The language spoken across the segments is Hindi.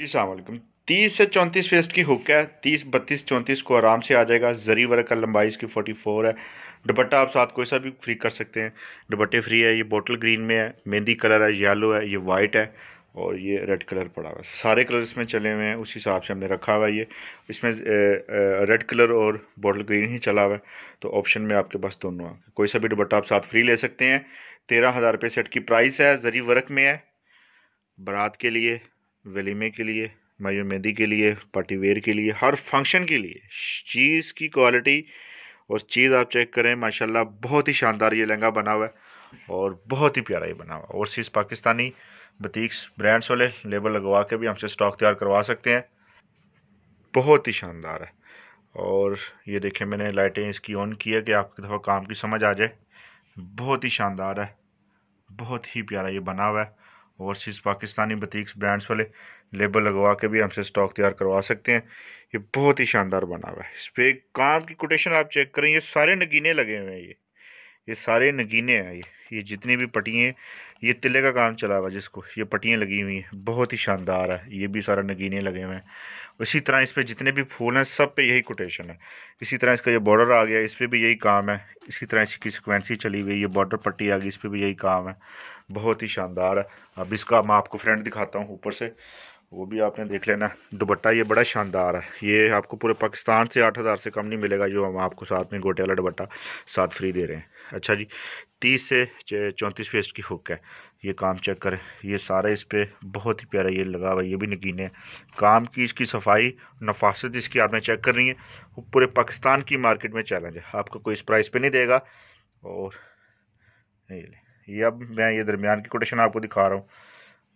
जी सलामकुम तीस से चौंतीस वेस्ट की हुक है तीस बत्तीस चौंतीस को आराम से आ जाएगा जरी वर्क का लंबाई इसकी फोर्टी फोर है दुपट्टा आप साथ कोई सा भी फ्री कर सकते हैं दुपट्टे फ्री है ये बोटल ग्रीन में है मेहंदी कलर है येलो है ये वाइट है और ये रेड कलर पड़ा हुआ है सारे कलर इसमें चले हुए हैं उस हिसाब से हमने रखा हुआ है ये इसमें रेड कलर और बॉटल ग्रीन ही चला हुआ है तो ऑप्शन में आपके पास दोनों हैं कोई सा भी दुपट्टा आप साथ फ्री ले सकते हैं तेरह हज़ार रुपये सेट की प्राइस है जरी वर्क में है बारात के लिए वलीमे के लिए मायू मेहंदी के लिए पार्टी वेयर के लिए हर फंक्शन के लिए चीज़ की क्वालिटी और चीज़ आप चेक करें माशाल्लाह बहुत ही शानदार ये लहंगा बना हुआ है और बहुत ही प्यारा ये बना हुआ है और सिर्फ पाकिस्तानी बतीक्स ब्रांड्स वाले लेबल लगवा के भी हमसे स्टॉक तैयार करवा सकते हैं बहुत ही शानदार है और ये देखें मैंने लाइटें इसकी ऑन की है कि आपकी दफ़ा काम की समझ आ जाए बहुत ही शानदार है बहुत ही प्यारा ये बना हुआ है ओवरसीज़ पाकिस्तानी बतीक्स ब्रांड्स वाले लेबल लगवा के भी हमसे स्टॉक तैयार करवा सकते हैं ये बहुत ही शानदार बना हुआ है इस पर काम की कोटेशन आप चेक करें ये सारे नगीने लगे हुए हैं ये ये सारे नगीने हैं ये ये जितनी भी पटियाँ ये तिले का काम चला हुआ जिसको ये पटियाँ लगी हुई हैं बहुत ही शानदार है ये भी सारा नगीने लगे हुए हैं उसी तरह इस पर जितने भी फूल हैं सब पे यही कोटेशन है इसी तरह इसका ये बॉर्डर आ गया इस पर भी यही काम है इसी तरह इसकी सिक्वेंसी चली गई ये बॉर्डर पट्टी आ गई इस पर भी यही काम है बहुत ही शानदार है अब इसका मैं आपको फ्रेंड दिखाता हूँ ऊपर से वो भी आपने देख लेना दुपट्टा ये बड़ा शानदार है ये आपको पूरे पाकिस्तान से आठ हज़ार से कम नहीं मिलेगा जो हम आपको साथ में गोटे वाला दुपट्टा साथ फ्री दे रहे हैं अच्छा जी तीस से चौंतीस फेस्ट की हुक है ये काम चेक करें ये सारा इस पर बहुत ही प्यारा ये लगा हुआ ये भी नगीन है काम की इसकी सफाई नफासत इसकी आपने चेक करनी है वो पूरे पाकिस्तान की मार्केट में चैलेंज है आपको कोई इस प्राइस पर नहीं देगा और ये अब मैं ये दरमियान की कोटेशन आपको दिखा रहा हूँ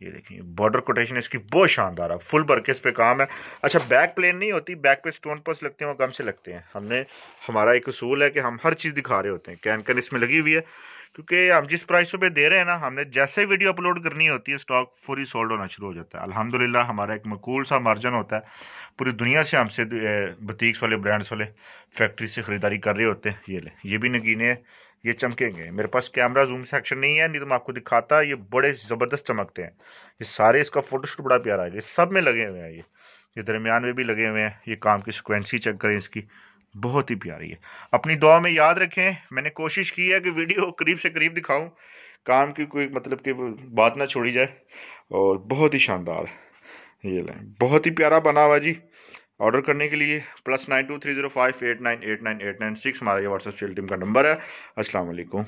ये देखिए बॉर्डर कोटेशन इसकी बहुत शानदार है फुल इस पे काम है अच्छा बैक प्लेन नहीं होती बैक पे स्टोन पर्स लगते हैं और कम से लगते हैं हमने हमारा एक असूल है कि हम हर चीज़ दिखा रहे होते हैं कैनकन इसमें लगी हुई है क्योंकि हम जिस प्राइस पे दे रहे हैं ना हमने जैसे वीडियो अपलोड करनी होती है स्टॉक फोरी सोल्ड होना शुरू हो जाता है अल्हम्दुलिल्लाह हमारा एक मकूल सा मार्जन होता है पूरी दुनिया से हमसे बतीक्स वाले ब्रांड्स वाले फैक्ट्री से ख़रीदारी कर रहे होते हैं ये ले ये भी नगीने ये चमकेंगे मेरे पास कैमरा जूम सेक्शन नहीं है नहीं तो मैं आपको दिखाता ये बड़े ज़बरदस्त चमकते हैं ये सारे इसका फ़ोटोशूट बड़ा प्यारा है ये सब में लगे हुए हैं ये ये दरमियान में भी लगे हुए हैं ये काम की सिक्वेंसी चेक करें इसकी बहुत ही प्यारी है अपनी दुआ में याद रखें मैंने कोशिश की है कि वीडियो करीब से करीब दिखाऊं काम की कोई मतलब कि बात ना छोड़ी जाए और बहुत ही शानदार ये लें बहुत ही प्यारा बना हुआ जी ऑर्डर करने के लिए plus nine two three zero five eight nine eight nine eight nine six हमारा ये व्हाट्सएप सेल टीम का नंबर है अस्सलाम वालेकुम